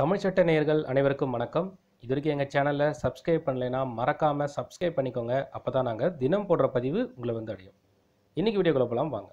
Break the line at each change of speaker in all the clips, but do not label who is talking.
தமிழ் சட்ட நேயர்கள் அனைவருக்கும் வணக்கம் இது வரைக்கும் எங்கள் சேனலில் சப்ஸ்கிரைப் பண்ணலைன்னா மறக்காமல் சப்ஸ்கிரைப் பண்ணிக்கோங்க அப்போ தான் நாங்கள் தினம் போடுற பதிவு உங்களை வந்து அடையும் இன்றைக்கி வீடியோக்குள்ளே போகலாம் வாங்க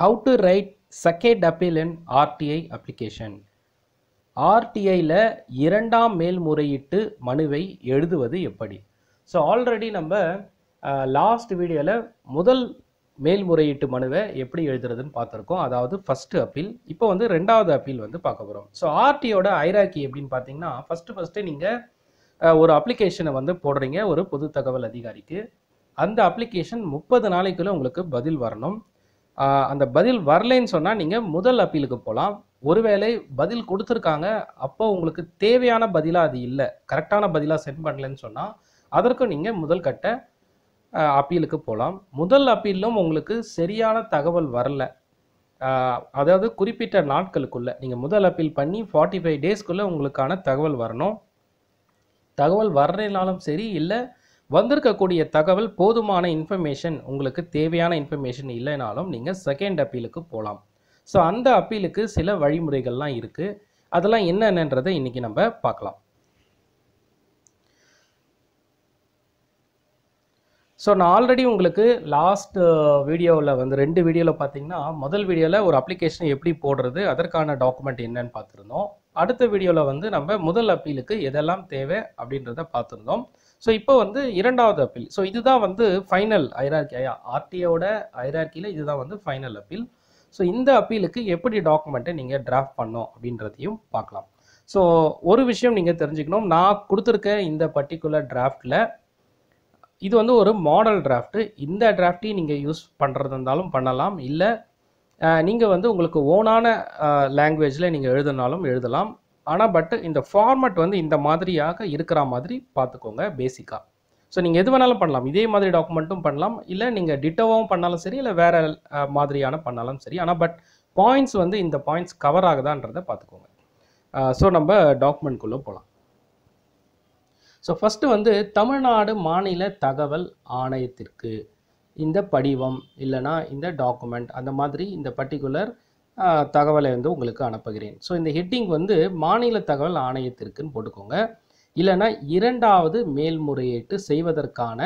how to write second appeal in RTI application ஆர்டிஐயில் இரண்டாம் மேல்முறையீட்டு மனுவை எழுதுவது எப்படி ஸோ ஆல்ரெடி நம்ம லாஸ்ட் வீடியோவில் முதல் மேல்முறையீட்டு மனுவை எப்படி எழுதுறதுன்னு பார்த்துருக்கோம் அதாவது ஃபஸ்ட்டு அப்பீல் இப்போ வந்து ரெண்டாவது அப்பீல் வந்து பார்க்க போகிறோம் ஸோ ஆர்டியோட ஐராக்கி எப்படின்னு பார்த்தீங்கன்னா ஃபஸ்ட்டு ஃபஸ்ட்டு நீங்கள் ஒரு அப்ளிகேஷனை வந்து போடுறீங்க ஒரு பொது தகவல் அதிகாரிக்கு அந்த அப்ளிகேஷன் முப்பது நாளைக்குள்ளே உங்களுக்கு பதில் வரணும் அந்த பதில் வரலைன்னு சொன்னால் நீங்கள் முதல் அப்பீலுக்கு போகலாம் ஒருவேளை பதில் கொடுத்துருக்காங்க அப்போ உங்களுக்கு தேவையான பதிலாக அது இல்லை கரெக்டான பதிலாக சென்ட் பண்ணலைன்னு சொன்னால் அதற்கும் நீங்கள் முதல் கட்ட அப்பீலுக்கு போகலாம் முதல் அப்பீலும் உங்களுக்கு சரியான தகவல் வரல அதாவது குறிப்பிட்ட நாட்களுக்குள்ளே நீங்கள் முதல் அப்பீல் பண்ணி ஃபார்ட்டி ஃபைவ் டேஸ்க்குள்ளே உங்களுக்கான தகவல் வரணும் தகவல் வரலைனாலும் சரி இல்லை வந்திருக்கக்கூடிய தகவல் போதுமான இன்ஃபர்மேஷன் உங்களுக்கு தேவையான இன்ஃபர்மேஷன் இல்லைனாலும் நீங்கள் செகண்ட் அப்பீலுக்கு போகலாம் ஸோ அந்த அப்பீலுக்கு சில வழிமுறைகள்லாம் இருக்குது அதெல்லாம் என்னென்னன்றதை இன்றைக்கி நம்ம பார்க்கலாம் ஸோ நான் ஆல்ரெடி உங்களுக்கு uh, லாஸ்ட் வீடியோவில் வந்து ரெண்டு வீடியோவில் பார்த்தீங்கன்னா முதல் வீடியோவில் ஒரு அப்ளிகேஷன் எப்படி போடுறது அதற்கான டாக்குமெண்ட் என்னன்னு பார்த்துருந்தோம் அடுத்த வீடியோவில் வந்து நம்ம முதல் அப்பீலுக்கு எதெல்லாம் தேவை அப்படின்றத பார்த்துருந்தோம் ஸோ இப்போ வந்து இரண்டாவது அப்பீல் ஸோ இதுதான் வந்து ஃபைனல் ஐரார்கி ஆர்டிஓட ஐரார்கியில் இதுதான் வந்து ஃபைனல் அப்பீல் ஸோ இந்த அப்பீலுக்கு எப்படி டாக்குமெண்ட்டை நீங்கள் டிராஃப்ட் பண்ணோம் அப்படின்றதையும் பார்க்கலாம் ஸோ ஒரு விஷயம் நீங்கள் தெரிஞ்சுக்கணும் நான் கொடுத்துருக்க இந்த பர்டிகுலர் டிராஃப்டில் இது வந்து ஒரு மாடல் டிராஃப்ட்டு இந்த டிராஃப்டையும் நீங்கள் யூஸ் பண்ணுறது இருந்தாலும் பண்ணலாம் இல்லை நீங்கள் வந்து உங்களுக்கு ஓனான லாங்குவேஜில் நீங்கள் எழுதுனாலும் எழுதலாம் ஆனால் பட் இந்த ஃபார்மட் வந்து இந்த மாதிரியாக இருக்கிற மாதிரி பார்த்துக்கோங்க பேசிக்காக ஸோ நீங்கள் எது வேணாலும் பண்ணலாம் இதே மாதிரி டாக்குமெண்ட்டும் பண்ணலாம் இல்லை நீங்கள் டிட்டோவாகவும் பண்ணாலும் சரி இல்லை வேறு மாதிரியான பண்ணாலும் சரி ஆனால் பட் பாயிண்ட்ஸ் வந்து இந்த பாயிண்ட்ஸ் கவர் ஆகுதான்றதை பார்த்துக்கோங்க ஸோ நம்ம டாக்குமெண்ட்குள்ளே போகலாம் ஸோ ஃபஸ்ட்டு வந்து தமிழ்நாடு மாநில தகவல் ஆணையத்திற்கு இந்த படிவம் இல்லைனா இந்த டாக்குமெண்ட் அந்த மாதிரி இந்த பர்டிகுலர் தகவலை வந்து உங்களுக்கு அனுப்புகிறேன் ஸோ இந்த ஹெட்டிங் வந்து மாநில தகவல் ஆணையத்திற்குன்னு போட்டுக்கோங்க இல்லைனா இரண்டாவது மேல்முறையீட்டு செய்வதற்கான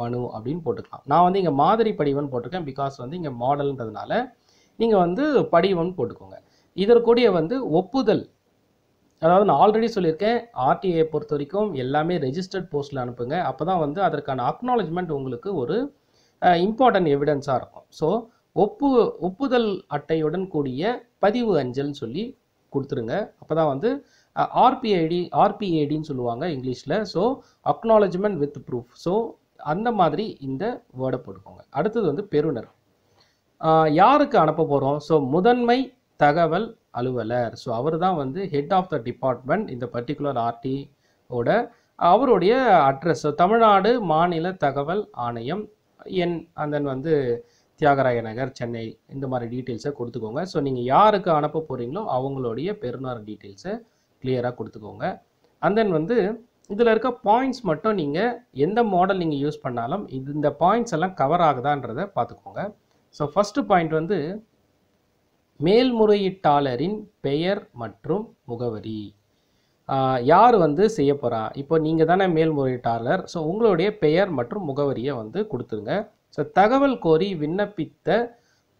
மனு அப்படின்னு போட்டுக்கலாம் நான் வந்து இங்கே மாதிரி படிவன் போட்டிருக்கேன் பிகாஸ் வந்து இங்கே மாடல்ன்றதுனால நீங்கள் வந்து படிவன் போட்டுக்கோங்க இதற்குடைய வந்து ஒப்புதல் அதாவது நான் ஆல்ரெடி சொல்லியிருக்கேன் ஆர்டிஐ பொறுத்த வரைக்கும் எல்லாமே ரெஜிஸ்டர்ட் போஸ்ட்டில் அனுப்புங்க அப்போ தான் வந்து அதற்கான அக்னாலஜ்மெண்ட் உங்களுக்கு ஒரு இம்பார்ட்டன்ட் எவிடென்ஸாக இருக்கும் ஸோ ஒப்பு ஒப்புதல் அட்டையுடன் கூடிய பதிவு அஞ்சல்னு சொல்லி கொடுத்துருங்க அப்போ தான் வந்து ஆர்பிஐடி ஆர்பிஏடின்னு சொல்லுவாங்க இங்கிலீஷில் so acknowledgement with proof so அந்த மாதிரி இந்த வேர்டை போட்டுக்கோங்க அடுத்தது வந்து பெறுநர் யாருக்கு அனுப்ப போகிறோம் ஸோ முதன்மை தகவல் அலுவலர் ஸோ அவர் தான் வந்து ஹெட் ஆஃப் த டிபார்ட்மெண்ட் இந்த பர்டிகுலர் ஆர்டிஓட அவருடைய அட்ரஸ் தமிழ்நாடு மாநில தகவல் ஆணையம் என் அந்த வந்து தியாகராய நகர் சென்னை இந்த மாதிரி டீட்டெயில்ஸை கொடுத்துக்கோங்க ஸோ நீங்கள் யாருக்கு அனுப்ப போகிறீங்களோ அவங்களுடைய பெருநார் டீட்டெயில்ஸை கிளியராக கொடுத்துக்கோங்க அண்ட் தென் வந்து இதில் இருக்க பாயிண்ட்ஸ் மட்டும் நீங்கள் எந்த மாடல் நீங்கள் யூஸ் பண்ணாலும் இது இந்த பாயிண்ட்ஸ் எல்லாம் கவர் ஆகுதான்றதை பார்த்துக்கோங்க ஸோ ஃபஸ்ட்டு பாயிண்ட் வந்து மேல்முறையீட்டாளரின் பெயர் மற்றும் முகவரி யார் வந்து செய்ய போகிறா இப்போ நீங்கள் தானே மேல்முறையீட்டாளர் ஸோ உங்களுடைய பெயர் மற்றும் முகவரியை வந்து கொடுத்துருங்க ஸோ தகவல் கோரி விண்ணப்பித்த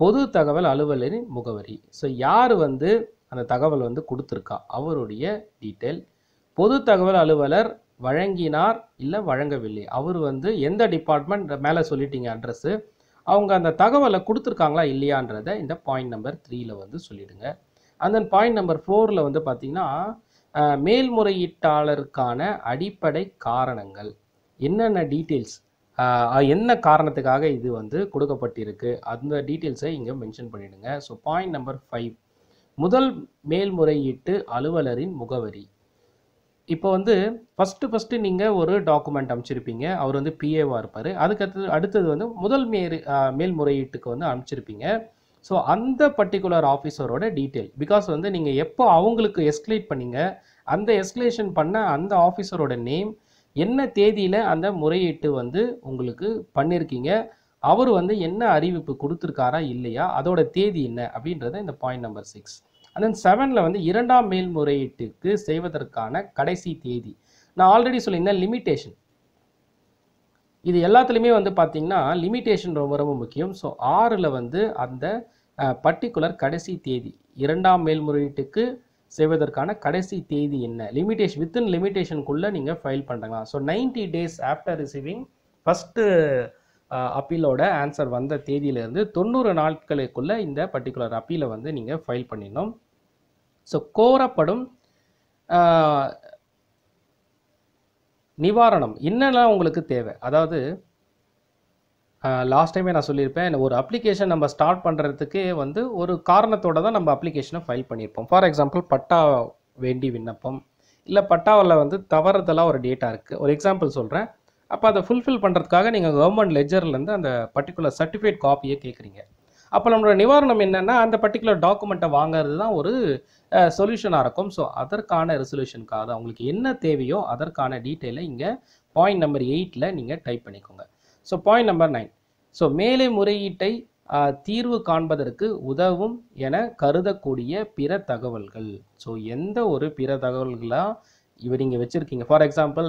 பொது தகவல் அலுவலரின் முகவரி ஸோ யார் வந்து அந்த தகவல் வந்து கொடுத்துருக்கா அவருடைய டீட்டெயில் பொது தகவல் அலுவலர் வழங்கினார் இல்லை வழங்கவில்லை அவர் வந்து எந்த டிபார்ட்மெண்ட் மேலே சொல்லிட்டீங்க அட்ரஸ்ஸு அவங்க அந்த தகவலை கொடுத்துருக்காங்களா இல்லையான்றத இந்த பாயிண்ட் நம்பர் த்ரீயில் வந்து சொல்லிடுங்க அண்ட் பாயிண்ட் நம்பர் ஃபோரில் வந்து பார்த்திங்கன்னா மேல்முறையீட்டாளருக்கான அடிப்படை காரணங்கள் என்னென்ன டீட்டெயில்ஸ் என்ன காரணத்துக்காக இது வந்து கொடுக்கப்பட்டிருக்கு அந்த டீட்டெயில்ஸை இங்கே மென்ஷன் பண்ணிடுங்க ஸோ பாயிண்ட் நம்பர் ஃபைவ் முதல் மேல்முறையீட்டு அலுவலரின் முகவரி இப்போ வந்து ஃபஸ்ட்டு ஃபஸ்ட்டு நீங்கள் ஒரு டாக்குமெண்ட் அனுப்பிச்சிருப்பீங்க அவர் வந்து பிஏவாக இருப்பார் அதுக்கடுத்து அடுத்தது வந்து முதல் மேரு மேல்முறையீட்டுக்கு வந்து அனுப்பிச்சிருப்பீங்க ஸோ அந்த பர்டிகுலர் ஆஃபீஸரோட டீட்டெயில் பிகாஸ் வந்து நீங்கள் எப்போ அவங்களுக்கு எஸ்கலேட் பண்ணீங்க அந்த எஸ்கலேஷன் பண்ண அந்த ஆஃபீஸரோட நேம் என்ன தேதியில் அந்த முறையீட்டு வந்து உங்களுக்கு பண்ணியிருக்கீங்க அவர் வந்து என்ன அறிவிப்பு கொடுத்துருக்காரா இல்லையா அதோட தேதி என்ன அப்படின்றத இந்த point number six and then செவனில் வந்து இரண்டாம் மேல்முறையீட்டுக்கு செய்வதற்கான கடைசி தேதி நான் ஆல்ரெடி சொல்லியிருந்தேன் லிமிட்டேஷன் இது எல்லாத்துலேயுமே வந்து பார்த்திங்கன்னா லிமிட்டேஷன் ரொம்ப ரொம்ப முக்கியம் ஸோ ஆறில் வந்து அந்த பர்டிகுலர் கடைசி தேதி இரண்டாம் மேல்முறையீட்டுக்கு செய்வதற்கான கடைசி தேதி என்ன லிமிடேஷன் வித்தின் லிமிடேஷனுக்குள்ளே நீங்கள் ஃபைல் பண்ணுறலாம் so ninety days after receiving first அப்பீலோட ஆன்சர் வந்த தேதியிலேருந்து தொண்ணூறு நாட்களுக்குள்ளே இந்த பர்டிகுலர் அப்பீலை வந்து நீங்கள் ஃபைல் பண்ணிடணும் ஸோ கோரப்படும் நிவாரணம் என்னென்னா உங்களுக்கு தேவை அதாவது லாஸ்ட் டைமே நான் சொல்லியிருப்பேன் ஒரு அப்ளிகேஷன் நம்ம ஸ்டார்ட் பண்ணுறதுக்கே வந்து ஒரு காரணத்தோடு தான் நம்ம அப்ளிகேஷனை ஃபைல் பண்ணியிருப்போம் ஃபார் எக்ஸாம்பிள் பட்டா வேண்டி விண்ணப்பம் இல்லை பட்டாவில் வந்து தவறுதலாக ஒரு டேட்டா இருக்குது ஒரு எக்ஸாம்பிள் சொல்கிறேன் அப்போ அதை ஃபுல்ஃபில் பண்ணுறதுக்காக நீங்கள் கவர்மெண்ட் லெஜர்லேருந்து அந்த பர்டிகுலர் சர்டிஃபிகேட் காப்பியை கேட்குறீங்க அப்போ நம்மளோட நிவாரணம் என்னென்னா அந்த பர்டிகுலர் டாக்குமெண்ட்டை வாங்குறது தான் ஒரு சொல்யூஷனாக இருக்கும் ஸோ அதற்கான ரெசல்யூஷனுக்காக தான் உங்களுக்கு என்ன தேவையோ அதற்கான டீட்டெயிலை இங்கே பாயிண்ட் நம்பர் எயிட்டில் நீங்கள் டைப் பண்ணிக்கோங்க so point number nine so மேலே முறையீட்டை தீர்வு காண்பதற்கு உதவும் என கருதக்கூடிய பிற தகவல்கள் ஸோ எந்த ஒரு பிற தகவல்களாக இவர் நீங்கள் வச்சுருக்கீங்க ஃபார் எக்ஸாம்பிள்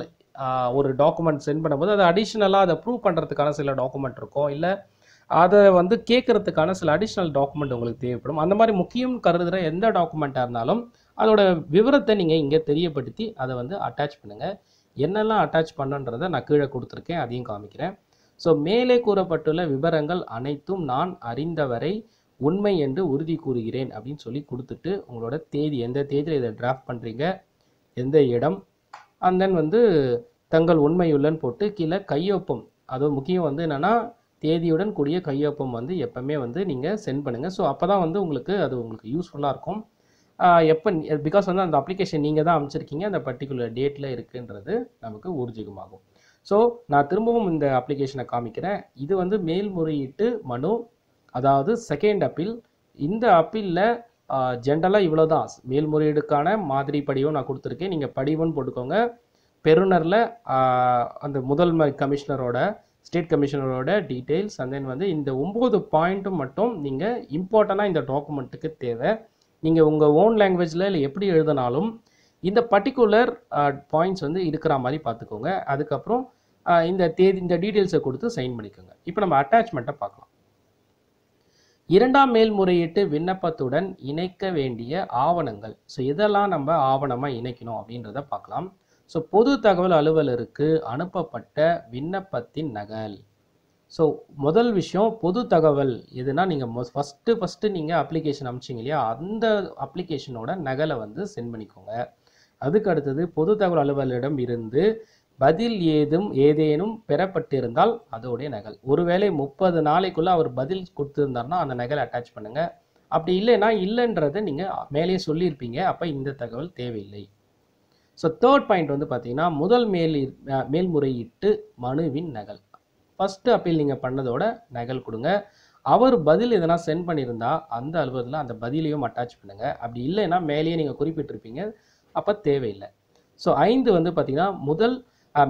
ஒரு டாக்குமெண்ட் சென்ட் பண்ணும்போது அது அடிஷ்னலாக அதை ப்ரூவ் பண்ணுறதுக்கான சில டாக்குமெண்ட் இருக்கும் இல்லை அதை வந்து கேட்குறதுக்கான சில அடிஷ்னல் டாக்குமெண்ட் உங்களுக்கு தேவைப்படும் அந்த மாதிரி முக்கியம் கருதுகிற எந்த டாக்குமெண்ட்டாக இருந்தாலும் அதோட விவரத்தை நீங்கள் இங்கே தெரியப்படுத்தி அதை வந்து அட்டாச் பண்ணுங்கள் என்னெல்லாம் அட்டாச் பண்ணுன்றதை நான் கீழே கொடுத்துருக்கேன் அதையும் காமிக்கிறேன் ஸோ மேலே கூறப்பட்டுள்ள விவரங்கள் அனைத்தும் நான் அறிந்தவரை உண்மை என்று உறுதி கூறுகிறேன் அப்படின்னு சொல்லி கொடுத்துட்டு உங்களோட தேதி எந்த தேதியில் இதை டிராஃப்ட் பண்ணுறீங்க எந்த இடம் அண்ட் தென் வந்து தங்கள் உண்மையுள்ளன்னு போட்டு கீழே கையொப்பம் அது முக்கியம் வந்து என்னென்னா தேதியுடன் கூடிய கையொப்பம் வந்து எப்போவுமே வந்து நீங்கள் சென்ட் பண்ணுங்கள் ஸோ அப்போ தான் வந்து உங்களுக்கு அது உங்களுக்கு யூஸ்ஃபுல்லாக இருக்கும் எப்போ பிகாஸ் வந்து அந்த அப்ளிகேஷன் நீங்கள் தான் அமைச்சிருக்கீங்க அந்த பர்டிகுலர் டேட்டில் இருக்குன்றது நமக்கு ஊர்ஜிகமாகும் ஸோ நான் திரும்பவும் இந்த அப்ளிகேஷனை காமிக்கிறேன் இது வந்து மேல்முறையீட்டு மனு அதாவது செகண்ட் அப்பீல் இந்த அப்பீலில் ஜென்ரலாக இவ்வளோ தான் மேல்முறையீடுக்கான மாதிரி படிவம் நான் கொடுத்துருக்கேன் நீங்கள் படிவம்னு போட்டுக்கோங்க பெருநரில் அந்த முதல் கமிஷனரோட ஸ்டேட் கமிஷனரோட டீட்டெயில்ஸ் அண்ட் தென் வந்து இந்த ஒம்பது பாயிண்ட்டும் மட்டும் நீங்கள் இம்பார்ட்டண்ட்டாக இந்த டாக்குமெண்ட்டுக்கு தேவை நீங்கள் உங்கள் ஓன் லாங்குவேஜில் இல்லை எப்படி எழுதினாலும் இந்த பர்டிகுலர் பாயிண்ட்ஸ் uh, வந்து இருக்கிற மாதிரி பார்த்துக்கோங்க அதுக்கப்புறம் uh, இந்த தேதி இந்த டீட்டெயில்ஸை கொடுத்து சைன் பண்ணிக்கோங்க இப்போ நம்ம அட்டாச்மெண்ட்டை பார்க்கலாம் இரண்டாம் மேல்முறையீட்டு விண்ணப்பத்துடன் இணைக்க வேண்டிய ஆவணங்கள் ஸோ இதெல்லாம் நம்ம ஆவணமாக இணைக்கணும் அப்படின்றத பார்க்கலாம் ஸோ பொது தகவல் அலுவலருக்கு அனுப்பப்பட்ட விண்ணப்பத்தின் நகல் ஸோ முதல் விஷயம் பொது தகவல் எதுனா நீங்கள் ஃபஸ்ட்டு ஃபஸ்ட்டு நீங்கள் அப்ளிகேஷன் அமிச்சிங்க இல்லையா அந்த அப்ளிகேஷனோட நகலை வந்து சென்ட் பண்ணிக்கோங்க அதுக்கு அடுத்தது பொது தகவல் அலுவலரிடம் இருந்து பதில் ஏதும் ஏதேனும் பெறப்பட்டிருந்தால் அதோடைய நகல் ஒருவேளை முப்பது நாளைக்குள்ளே அவர் பதில் கொடுத்துருந்தாருன்னா அந்த நகலை அட்டாச் பண்ணுங்கள் அப்படி இல்லைன்னா இல்லைன்றதை நீங்கள் மேலே சொல்லியிருப்பீங்க அப்போ இந்த தகவல் தேவையில்லை ஸோ தேர்ட் பாயிண்ட் வந்து பார்த்தீங்கன்னா முதல் மேல் மேல்முறையீட்டு மனுவின் நகல் ஃபஸ்ட்டு அப்பீல் நீங்கள் பண்ணதோட நகல் கொடுங்க அவர் பதில் எதனா சென்ட் பண்ணியிருந்தா அந்த அலுவலகத்தில் அந்த பதிலையும் அட்டாச் பண்ணுங்கள் அப்படி இல்லைன்னா மேலேயே நீங்கள் குறிப்பிட்டிருப்பீங்க அப்போ தேவையில்லை ஸோ ஐந்து வந்து பார்த்திங்கன்னா முதல்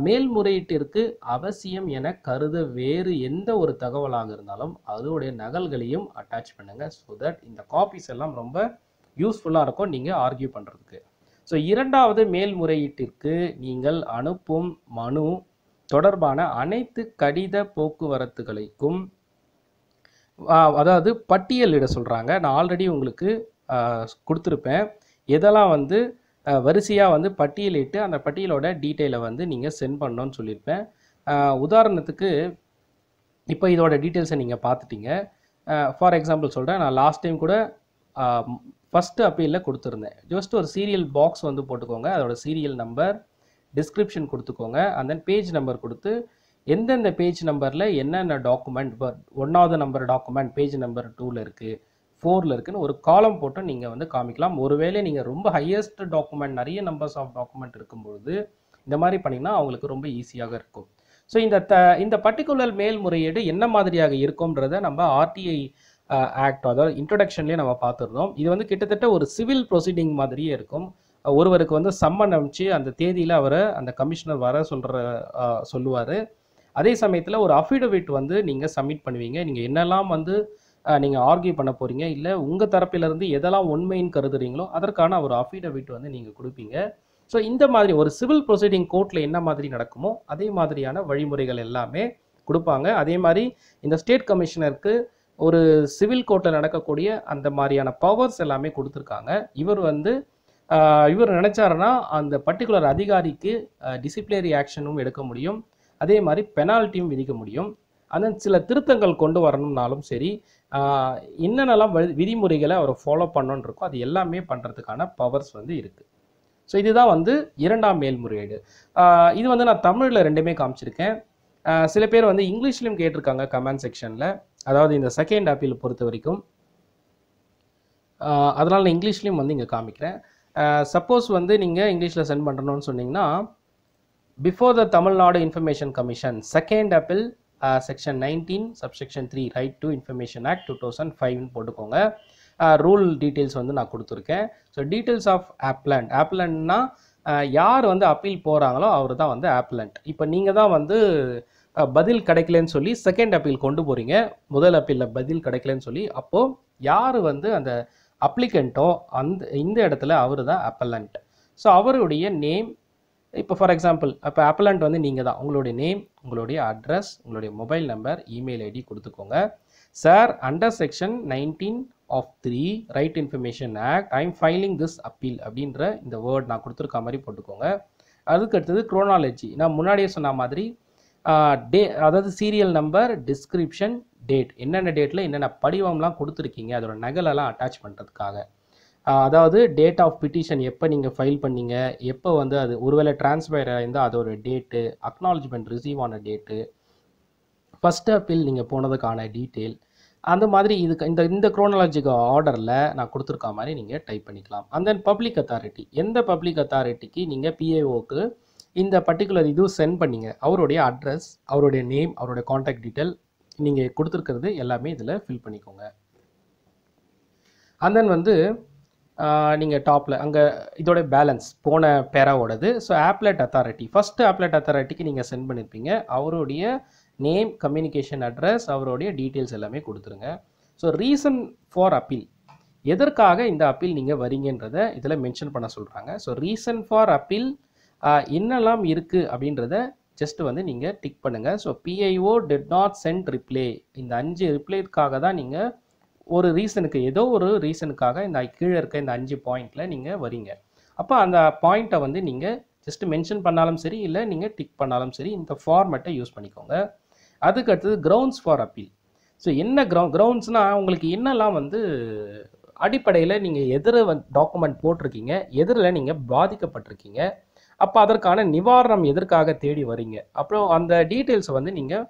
மேல்முறையீட்டிற்கு அவசியம் என கருத வேறு எந்த ஒரு தகவலாக இருந்தாலும் அதோடைய நகல்களையும் அட்டாச் பண்ணுங்கள் ஸோ தட் இந்த காப்பீஸ் எல்லாம் ரொம்ப யூஸ்ஃபுல்லாக இருக்கும் நீங்கள் ஆர்கியூ பண்ணுறதுக்கு ஸோ இரண்டாவது மேல்முறையீட்டிற்கு நீங்கள் அனுப்பும் மனு தொடர்பான அனைத்து கடித போக்குவரத்துகளுக்கும் அதாவது பட்டியலிட சொல்கிறாங்க நான் ஆல்ரெடி உங்களுக்கு கொடுத்துருப்பேன் எதெல்லாம் வந்து வரிசையாக வந்து பட்டியலிட்டு அந்த பட்டியலோட டீட்டெயிலை வந்து நீங்கள் சென்ட் பண்ணோன்னு சொல்லியிருப்பேன் உதாரணத்துக்கு இப்போ இதோட டீட்டெயில்ஸை நீங்கள் பார்த்துட்டீங்க ஃபார் எக்ஸாம்பிள் சொல்கிறேன் நான் லாஸ்ட் டைம் கூட ஃபஸ்ட்டு அப்பீலில் கொடுத்துருந்தேன் ஜஸ்ட் ஒரு சீரியல் பாக்ஸ் வந்து போட்டுக்கோங்க அதோட சீரியல் நம்பர் டிஸ்கிரிப்ஷன் கொடுத்துக்கோங்க அந்த தென் பேஜ் நம்பர் கொடுத்து எந்தெந்த பேஜ் நம்பரில் என்னென்ன டாக்குமெண்ட் ஒன்றாவது நம்பர் டாக்குமெண்ட் பேஜ் நம்பர் டூவில் இருக்குது ஃபோரில் இருக்குன்னு ஒரு காலம் போட்டு நீங்கள் வந்து காமிக்கலாம் ஒருவேளை நீங்கள் ரொம்ப ஹையஸ்ட் டாக்குமெண்ட் நிறைய நம்பர்ஸ் ஆஃப் டாக்குமெண்ட் இருக்கும்பொழுது இந்த மாதிரி பண்ணிங்கன்னா அவங்களுக்கு ரொம்ப ஈஸியாக இருக்கும் ஸோ இந்த த இந்த பர்டிகுலர் மேல்முறையீடு என்ன மாதிரியாக இருக்கும்ன்றத நம்ம ஆர்டிஐ ஆக்ட் அதாவது இன்ட்ரடக்ஷன்லேயே நம்ம பார்த்துருந்தோம் இது வந்து கிட்டத்தட்ட ஒரு சிவில் ப்ரொசீடிங் மாதிரியே இருக்கும் ஒருவருக்கு வந்து சம்மன் அனுப்பிச்சு அந்த தேதியில் அவரை அந்த கமிஷனர் வர சொல்கிற சொல்லுவார் அதே சமயத்தில் ஒரு அஃபிடவிட் வந்து நீங்கள் சப்மிட் பண்ணுவீங்க நீங்கள் என்னெல்லாம் வந்து நீங்கள் ஆர்கியூ பண்ண போகிறீங்க இல்லை உங்கள் தரப்பிலிருந்து எதெல்லாம் உண்மைன்னு கருதுறீங்களோ அதற்கான ஒரு அஃபிடவிட் வந்து நீங்கள் கொடுப்பீங்க ஸோ இந்த மாதிரி ஒரு சிவில் ப்ரொசீடிங் கோர்ட்டில் என்ன மாதிரி நடக்குமோ அதே மாதிரியான வழிமுறைகள் எல்லாமே கொடுப்பாங்க அதே மாதிரி இந்த ஸ்டேட் கமிஷனருக்கு ஒரு சிவில் கோர்ட்டில் நடக்கக்கூடிய அந்த மாதிரியான பவர்ஸ் எல்லாமே கொடுத்துருக்காங்க இவர் வந்து இவர் நினச்சாருன்னா அந்த பர்டிகுலர் அதிகாரிக்கு டிசிப்ளினரி ஆக்ஷனும் எடுக்க முடியும் அதே மாதிரி பெனால்ட்டியும் விதிக்க முடியும் அந்த சில திருத்தங்கள் கொண்டு வரணும்னாலும் சரி என்னென்னலாம் விதிமுறைகளை அவர் ஃபாலோ பண்ணோன்னு இருக்கோ அது எல்லாமே பண்ணுறதுக்கான பவர்ஸ் வந்து இருக்குது ஸோ இதுதான் வந்து இரண்டாம் மேல்முறையீடு இது வந்து நான் தமிழில் ரெண்டுமே காமிச்சிருக்கேன் சில பேர் வந்து இங்கிலீஷ்லையும் கேட்டிருக்காங்க கமெண்ட் செக்ஷனில் அதாவது இந்த செகண்ட் ஆப்பிள் பொறுத்த வரைக்கும் அதனால் நான் இங்கிலீஷ்லேயும் வந்து இங்கே காமிக்கிறேன் சப்போஸ் வந்து நீங்கள் இங்கிலீஷில் சென்ட் பண்ணணும்னு சொன்னீங்கன்னா before the Tamil Nadu information commission second appeal section nineteen subsection three right to information act two thousand ஃபைவ்னு போட்டுக்கோங்க ரூல் டீட்டெயில்ஸ் வந்து நான் கொடுத்துருக்கேன் ஸோ டீட்டெயில்ஸ் ஆஃப் ஆப்லண்ட் ஆப்லண்ட்னா யார் வந்து அப்பீல் போகிறாங்களோ அவர் தான் வந்து ஆப்லண்ட் இப்போ நீங்கள் தான் வந்து பதில் கிடைக்கலன்னு சொல்லி செகண்ட் அப்பீல் கொண்டு போகிறீங்க முதல் அப்பீலில் பதில் கிடைக்கலன்னு சொல்லி அப்போது யார் வந்து அந்த அப்ளிகண்ட்டோ அந்த இந்த இடத்துல அவர் தான் அப்பலண்ட் ஸோ அவருடைய நேம் இப்போ ஃபார் எக்ஸாம்பிள் அப்போ அப்பலண்ட் வந்து நீங்கள் தான் உங்களுடைய நேம் உங்களுடைய அட்ரஸ் உங்களுடைய மொபைல் நம்பர் இமெயில் ஐடி கொடுத்துக்கோங்க sir under section nineteen of three right information act I am filing this appeal அப்படின்ற இந்த வேர்ட் நான் கொடுத்துருக்க மாதிரி போட்டுக்கோங்க அதுக்கு அடுத்தது குரோனாலஜி நான் முன்னாடியே சொன்ன மாதிரி டே அதாவது சீரியல் நம்பர் டிஸ்கிரிப்ஷன் டேட் என்னென்ன டேட்டில் என்னென்ன படிவம்லாம் கொடுத்துருக்கீங்க அதோட நகலெல்லாம் அட்டாச் பண்ணுறதுக்காக அதாவது டேட் ஆஃப் பிட்டிஷன் எப்போ நீங்கள் ஃபைல் பண்ணீங்க எப்போ வந்து அது ஒருவேளை டிரான்ஸ்ஃபயர் ஆயிருந்தால் அதோட டேட்டு அக்னாலஜ்மெண்ட் ரிசீவ் ஆன டேட்டு ஃபஸ்ட் அப்பில் நீங்கள் போனதுக்கான டீட்டெயில் அந்த மாதிரி இதுக்கு இந்த இந்த குரோனாலஜிக்கல் ஆர்டரில் நான் கொடுத்துருக்க மாதிரி நீங்கள் டைப் பண்ணிக்கலாம் அண்ட் தென் பப்ளிக் அத்தாரிட்டி எந்த பப்ளிக் அத்தாரிட்டிக்கு நீங்கள் பிஏஓக்கு இந்த பர்டிகுலர் இது சென்ட் பண்ணிங்க அவருடைய அட்ரஸ் அவருடைய நேம் அவருடைய காண்டாக்ட் டீட்டெயில் நீங்கள் கொடுத்துருக்கிறது எல்லாமே இதில் ஃபில் பண்ணிக்கோங்க அண்ட் தென் வந்து நீங்கள் டாப்பில் அங்கே இதோட பேலன்ஸ் போன பேராவோடது so appellate authority first appellate அத்தாரிட்டிக்கு நீங்கள் சென்ட் பண்ணியிருப்பீங்க அவருடைய நேம் கம்யூனிகேஷன் அட்ரஸ் அவருடைய டீட்டெயில்ஸ் எல்லாமே கொடுத்துருங்க ஸோ ரீசன் ஃபார் அப்பீல் எதற்காக இந்த அப்பீல் நீங்கள் வரீங்கன்றத இதில் மென்ஷன் பண்ண சொல்கிறாங்க ஸோ ரீசன் ஃபார் அப்பீல் என்னெல்லாம் இருக்குது அப்படின்றத ஜஸ்ட் வந்து நீங்கள் டிக் பண்ணுங்கள் so PIO did not send reply இந்த அஞ்சு ரிப்ளைக்காக தான் நீங்கள் ஒரு ரீசனுக்கு ஏதோ ஒரு ரீசனுக்காக இந்த கீழே இருக்க இந்த அஞ்சு பாயிண்டில் நீங்கள் வரீங்க அப்போ அந்த பாயிண்ட்டை வந்து நீங்கள் ஜஸ்ட் மென்ஷன் பண்ணாலும் சரி இல்லை நீங்கள் டிக் பண்ணாலும் சரி இந்த ஃபார்மேட்டை யூஸ் பண்ணிக்கோங்க அதுக்கு அடுத்தது கிரவுண்ட்ஸ் ஃபார் அப்பீல் ஸோ என்ன கிரவுண்ட் கிரவுண்ட்ஸ்னால் உங்களுக்கு என்னெல்லாம் வந்து அடிப்படையில் நீங்கள் எதிர வந்து டாக்குமெண்ட் போட்டிருக்கீங்க எதிரில் நீங்கள் பாதிக்கப்பட்டிருக்கீங்க அப்போ அதற்கான நிவாரணம் எதற்காக தேடி வரீங்க அப்புறம் அந்த டீட்டெயில்ஸை வந்து நீங்கள்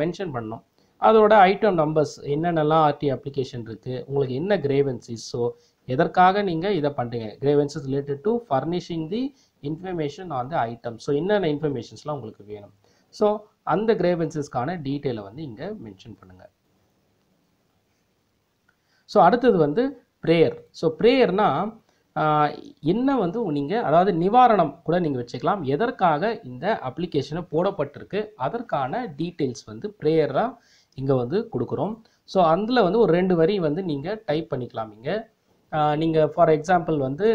மென்ஷன் பண்ணணும் அதோட ஐட்டம் நம்பர்ஸ் என்னென்னலாம் ஆர்டி அப்ளிகேஷன் இருக்குது உங்களுக்கு என்ன கிரேவன்சிஸ் ஸோ எதற்காக நீங்கள் இதை பண்ணுறீங்க grievances related to furnishing the information on the item so என்னென்ன இன்ஃபர்மேஷன்ஸ்லாம் உங்களுக்கு வேணும் ஸோ அந்த கிரேவன்சஸ்க்கான டீட்டெயிலை வந்து இங்கே மென்ஷன் பண்ணுங்கள் ஸோ அடுத்தது வந்து ப்ரேயர் ஸோ ப்ரேயர்னால் என்ன வந்து நீங்கள் அதாவது நிவாரணம் கூட நீங்கள் வச்சுக்கலாம் எதற்காக இந்த அப்ளிகேஷனை போடப்பட்டிருக்கு அதற்கான டீட்டெயில்ஸ் வந்து ப்ரேயராக இங்கே வந்து கொடுக்குறோம் ஸோ அதில் வந்து ஒரு ரெண்டு வரி வந்து நீங்கள் டைப் பண்ணிக்கலாம் இங்கே நீங்கள் ஃபார் எக்ஸாம்பிள் வந்து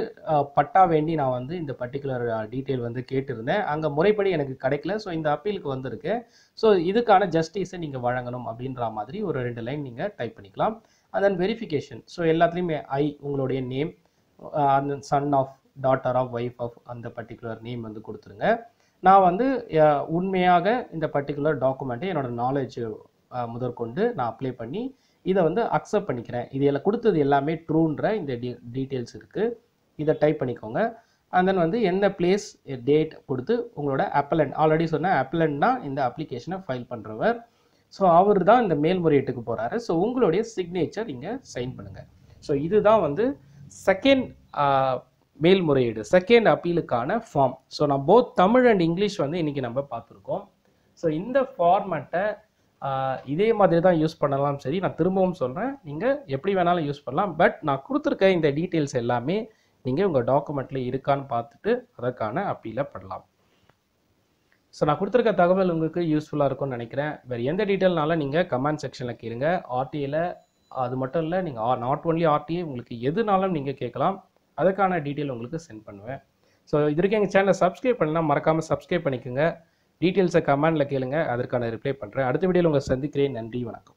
பட்டா வேண்டி நான் வந்து இந்த பர்டிகுலர் டீட்டெயில் வந்து கேட்டிருந்தேன் அங்கே முறைப்படி எனக்கு கிடைக்கல ஸோ இந்த அப்பீலுக்கு வந்திருக்கு ஸோ இதுக்கான ஜஸ்டிஸை நீங்கள் வழங்கணும் அப்படின்ற மாதிரி ஒரு ரெண்டு லைன் நீங்கள் டைப் பண்ணிக்கலாம் அண்ட் தென் வெரிஃபிகேஷன் ஸோ எல்லாத்துலேயுமே ஐ உங்களுடைய நேம் அந்த son of daughter of wife of அந்த பர்டிகுலர் நேம் வந்து கொடுத்துருங்க நான் வந்து உண்மையாக இந்த பர்டிகுலர் டாக்குமெண்ட்டை என்னோடய நாலேஜ் முதற்கொண்டு நான் அப்ளை பண்ணி இதை வந்து அக்செப்ட் பண்ணிக்கிறேன் இது எல்லாம் கொடுத்தது எல்லாமே ட்ரூன்ற இந்த டீ டீட்டெயில்ஸ் இருக்குது இதை டைப் பண்ணிக்கோங்க அண்ட் தென் வந்து எந்த பிளேஸ் டேட் கொடுத்து உங்களோட அப்பலண்ட் ஆல்ரெடி சொன்ன அப்பலண்ட்னா இந்த அப்ளிகேஷனை ஃபைல் பண்ணுறவர் ஸோ அவர் தான் இந்த மேல்முறையீட்டுக்கு போகிறாரு ஸோ உங்களுடைய சிக்னேச்சர் இங்கே சைன் பண்ணுங்கள் ஸோ இதுதான் வந்து செகண்ட் மேல்முறையீடு செகண்ட் அப்பீலுக்கான ஃபார்ம் ஸோ நான் போத் தமிழ் அண்ட் இங்கிலீஷ் வந்து இன்றைக்கி நம்ம பார்த்துருக்கோம் ஸோ இந்த ஃபார்மட்டை இதே மாதிரி தான் யூஸ் பண்ணலாம் சரி நான் திரும்பவும் சொல்கிறேன் நீங்கள் எப்படி வேணாலும் யூஸ் பண்ணலாம் பட் நான் கொடுத்துருக்க இந்த டீட்டெயில்ஸ் எல்லாமே நீங்கள் உங்கள் டாக்குமெண்ட்டில் இருக்கான்னு பார்த்துட்டு அதற்கான அப்பீலை பண்ணலாம் ஸோ நான் கொடுத்துருக்க தகவல் உங்களுக்கு யூஸ்ஃபுல்லாக இருக்கும்னு நினைக்கிறேன் வேறு எந்த டீட்டெயில்னாலும் நீங்கள் கமெண்ட் செக்ஷனில் கேளுங்க ஆர்டியில் அது மட்டும் இல்லை நீங்கள் நாட் ஓன்லி ஆர்டிஏ உங்களுக்கு எதுனாலும் நீங்கள் கேட்கலாம் அதுக்கான டீட்டெயில் உங்களுக்கு சென்ட் பண்ணுவேன் ஸோ இது வரைக்கும் எங்கள் சேனலை சப்ஸ்கிரைப் பண்ணலாம் மறக்காமல் சப்ஸ்கிரைப் பண்ணிக்கோங்க டீட்டெயில்ஸை கமெண்டில் கேளுங்கள் அதற்கான ரிப்ளை பண்ணுறேன் அடுத்த வீடியோவில் உங்களை சந்திக்கிறேன் நன்றி வணக்கம்